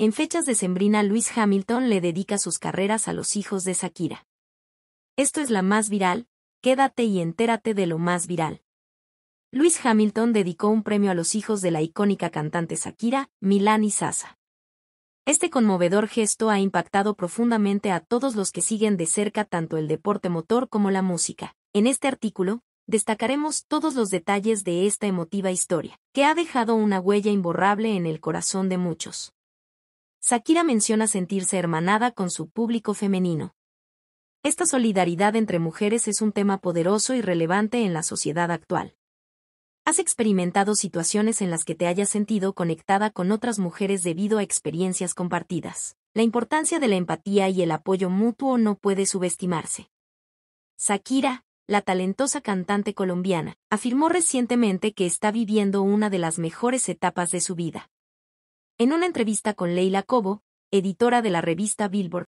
En fechas de sembrina Luis Hamilton le dedica sus carreras a los hijos de Shakira. Esto es la más viral, quédate y entérate de lo más viral. Luis Hamilton dedicó un premio a los hijos de la icónica cantante Shakira, Milani y Sasa. Este conmovedor gesto ha impactado profundamente a todos los que siguen de cerca tanto el deporte motor como la música. En este artículo, destacaremos todos los detalles de esta emotiva historia, que ha dejado una huella imborrable en el corazón de muchos. Shakira menciona sentirse hermanada con su público femenino. Esta solidaridad entre mujeres es un tema poderoso y relevante en la sociedad actual. ¿Has experimentado situaciones en las que te hayas sentido conectada con otras mujeres debido a experiencias compartidas? La importancia de la empatía y el apoyo mutuo no puede subestimarse. Shakira, la talentosa cantante colombiana, afirmó recientemente que está viviendo una de las mejores etapas de su vida. En una entrevista con Leila Cobo, editora de la revista Billboard,